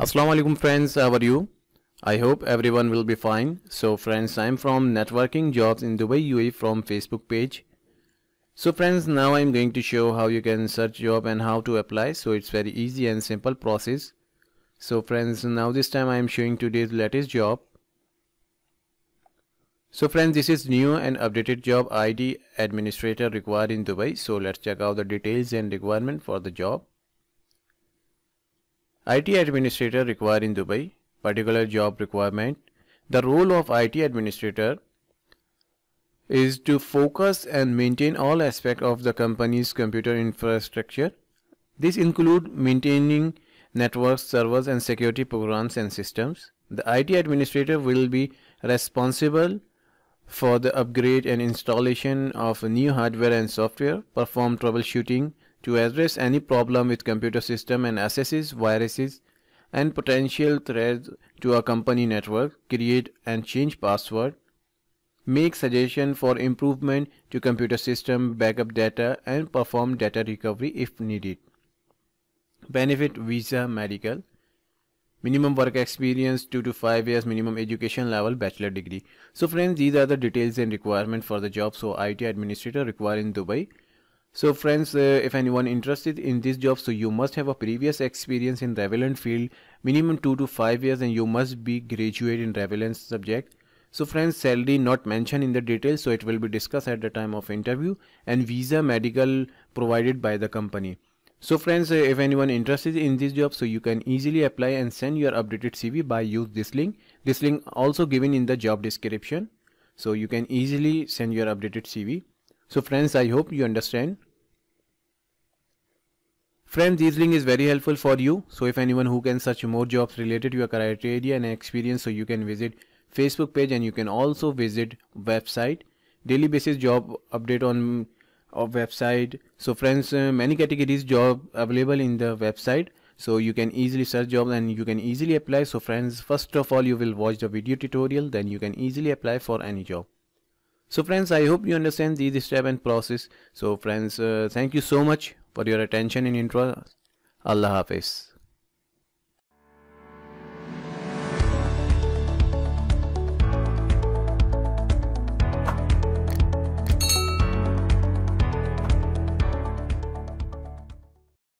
Assalamu alaikum friends, how are you? I hope everyone will be fine. So friends, I'm from Networking Jobs in Dubai UAE from Facebook page. So friends, now I'm going to show how you can search job and how to apply. So it's very easy and simple process. So friends, now this time I'm showing today's latest job. So friends, this is new and updated job ID administrator required in Dubai. So let's check out the details and requirement for the job. IT administrator required in Dubai, particular job requirement. The role of IT administrator is to focus and maintain all aspects of the company's computer infrastructure. This include maintaining networks, servers and security programs and systems. The IT administrator will be responsible for the upgrade and installation of new hardware and software, perform troubleshooting to address any problem with computer system and assesses viruses and potential threats to a company network, create and change password, make suggestion for improvement to computer system backup data and perform data recovery if needed. Benefit Visa Medical Minimum work experience 2 to 5 years minimum education level bachelor degree. So friends these are the details and requirement for the job so IT administrator required in Dubai. So friends, uh, if anyone interested in this job, so you must have a previous experience in relevant field, minimum 2 to 5 years and you must be graduate in relevant subject. So friends, salary not mentioned in the details, so it will be discussed at the time of interview and visa medical provided by the company. So friends, uh, if anyone interested in this job, so you can easily apply and send your updated CV by use this link. This link also given in the job description. So you can easily send your updated CV. So friends, I hope you understand. Friends, this link is very helpful for you. So if anyone who can search more jobs related to your criteria and experience, so you can visit Facebook page and you can also visit website. Daily basis job update on website. So friends, uh, many categories job available in the website. So you can easily search jobs and you can easily apply. So friends, first of all, you will watch the video tutorial. Then you can easily apply for any job. So friends, I hope you understand the step and process. So friends, uh, thank you so much for your attention and intro. Allah Hafiz.